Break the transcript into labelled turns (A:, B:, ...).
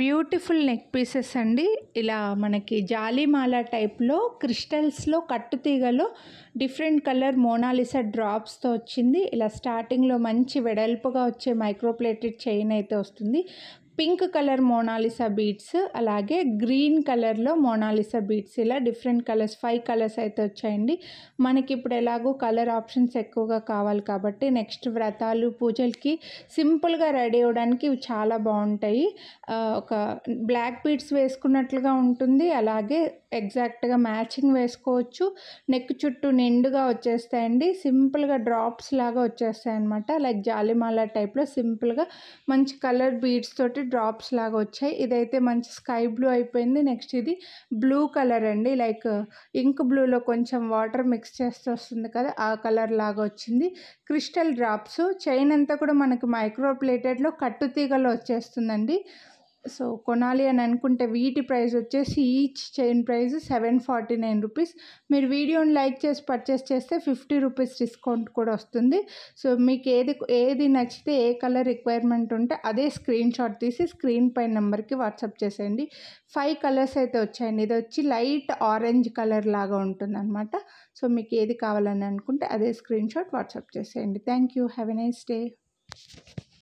A: beautiful neck pieces అండి ఇలా మనకి జాలీమాల టైప్లో క్రిస్టల్స్లో కట్టుతీగలో డిఫరెంట్ కలర్ మోనాలిసా డ్రాప్స్తో వచ్చింది ఇలా స్టార్టింగ్లో మంచి వెడల్పుగా వచ్చే మైక్రోప్లేటెడ్ చైన్ అయితే వస్తుంది పింక్ కలర్ మోనాలిసా బీడ్స్ అలాగే గ్రీన్ కలర్లో మోనాలిసా బీడ్స్ ఇలా డిఫరెంట్ కలర్స్ ఫైవ్ కలర్స్ అయితే వచ్చాయండి మనకి ఇప్పుడు ఎలాగో కలర్ ఆప్షన్స్ ఎక్కువగా కావాలి కాబట్టి నెక్స్ట్ వ్రతాలు పూజలకి సింపుల్గా రెడీ అవ్వడానికి ఇవి చాలా బాగుంటాయి ఒక బ్లాక్ బీడ్స్ వేసుకున్నట్లుగా ఉంటుంది అలాగే ఎగ్జాక్ట్గా మ్యాచింగ్ వేసుకోవచ్చు నెక్ చుట్టూ నిండుగా వచ్చేస్తాయండి సింపుల్గా డ్రాప్స్ లాగా వచ్చేస్తాయి అనమాట లైక్ జాలిమాల టైప్లో సింపుల్గా మంచి కలర్ బీడ్స్ తోటి డ్రాప్స్ లాగా వచ్చాయి ఇదైతే మంచి స్కై బ్లూ అయిపోయింది నెక్స్ట్ ఇది బ్లూ కలర్ అండి లైక్ ఇంక్ బ్లూలో కొంచెం వాటర్ మిక్స్ చేస్తే వస్తుంది కదా ఆ కలర్ లాగా వచ్చింది క్రిస్టల్ డ్రాప్స్ చైన్ అంతా కూడా మనకి మైక్రో ప్లేటెడ్లో కట్టు తీగలో వచ్చేస్తుందండి సో కొనాలి అని అనుకుంటే వీటి ప్రైస్ వచ్చేసి each chain price seven forty nine rupees మీరు వీడియోని లైక్ చేసి పర్చేస్ చేస్తే ఫిఫ్టీ రూపీస్ డిస్కౌంట్ కూడా వస్తుంది సో మీకు ఏది ఏది నచ్చితే ఏ కలర్ రిక్వైర్మెంట్ ఉంటే అదే స్క్రీన్ షాట్ తీసి స్క్రీన్ పై నెంబర్కి వాట్సాప్ చేసేయండి ఫైవ్ కలర్స్ అయితే వచ్చాయండి ఇది వచ్చి లైట్ ఆరెంజ్ కలర్ లాగా ఉంటుంది అనమాట సో మీకు ఏది కావాలని అనుకుంటే అదే స్క్రీన్ షాట్ వాట్సాప్ చేసేయండి thank you have a nice day